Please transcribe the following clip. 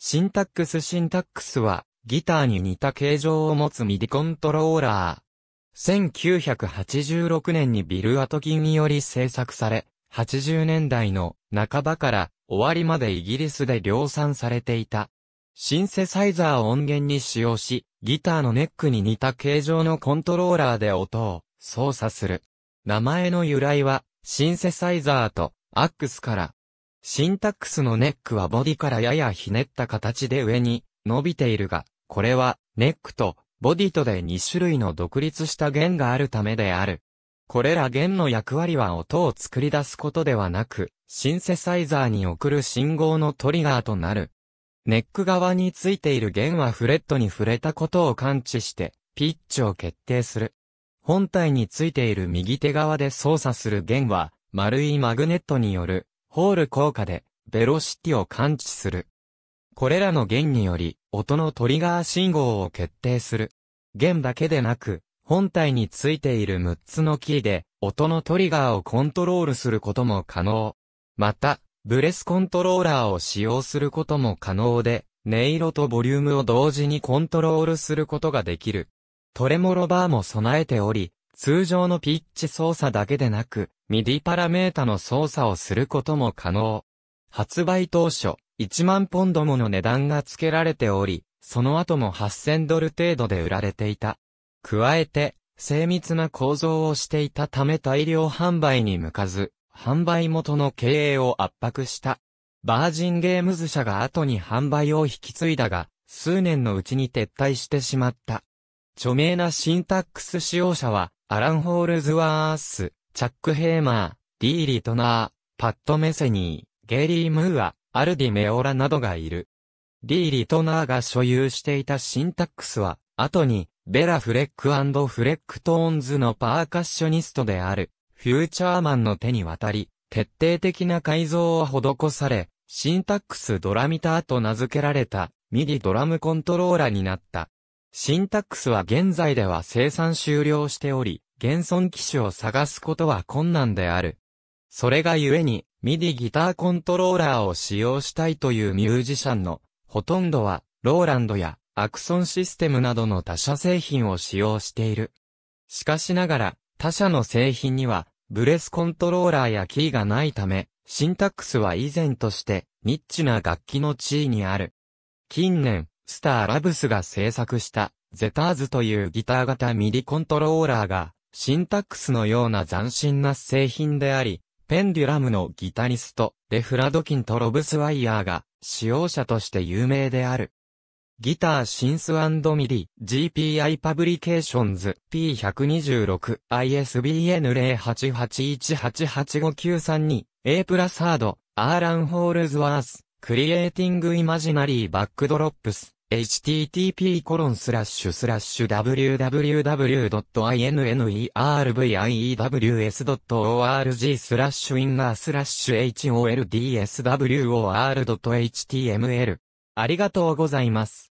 シンタックスシンタックスは、ギターに似た形状を持つミディコントローラー。1986年にビル・アトキンにより制作され、80年代の半ばから終わりまでイギリスで量産されていた。シンセサイザーを音源に使用し、ギターのネックに似た形状のコントローラーで音を操作する。名前の由来は、シンセサイザーとアックスからシンタックスのネックはボディからややひねった形で上に伸びているが、これはネックとボディとで2種類の独立した弦があるためである。これら弦の役割は音を作り出すことではなく、シンセサイザーに送る信号のトリガーとなる。ネック側についている弦はフレットに触れたことを感知して、ピッチを決定する。本体についている右手側で操作する弦は、丸いマグネットによるホール効果で、ベロシティを感知する。これらの弦により、音のトリガー信号を決定する。弦だけでなく、本体についている6つのキーで、音のトリガーをコントロールすることも可能。また、ブレスコントローラーを使用することも可能で、音色とボリュームを同時にコントロールすることができる。トレモロバーも備えており、通常のピッチ操作だけでなく、ミディパラメータの操作をすることも可能。発売当初、1万ポンドもの値段が付けられており、その後も8000ドル程度で売られていた。加えて、精密な構造をしていたため大量販売に向かず、販売元の経営を圧迫した。バージンゲームズ社が後に販売を引き継いだが、数年のうちに撤退してしまった。著名なシンタックス使用者は、アラン・ホールズワース、チャック・ヘーマー、ディー・リトナー、パット・メセニー、ゲリー・ムーア、アルディ・メオラなどがいる。ディー・リトナーが所有していたシンタックスは、後に、ベラ・フレックフレックトーンズのパーカッショニストである、フューチャーマンの手に渡り、徹底的な改造を施され、シンタックスドラミターと名付けられた、ミディドラムコントローラになった。シンタックスは現在では生産終了しており、現存機種を探すことは困難である。それが故に、ミディギターコントローラーを使用したいというミュージシャンの、ほとんどは、ローランドや、アクソンシステムなどの他社製品を使用している。しかしながら、他社の製品には、ブレスコントローラーやキーがないため、シンタックスは以前として、ニッチな楽器の地位にある。近年、スターラブスが制作した、ゼターズというギター型ミディコントローラーが、シンタックスのような斬新な製品であり、ペンデュラムのギタリスト、レフラドキンとロブスワイヤーが使用者として有名である。ギターシンスミディ GPI パブリケーションズ P126 ISBN 088188593 2 A プラスハードアーラン・ホールズワースクリエイティングイマジナリーバックドロップス h t t p コロンスラッシュスラッシュ w w w i n n e r v i e s o r g スラッシュインナースラッシュ h o l d s w o r h t m l ありがとうございます。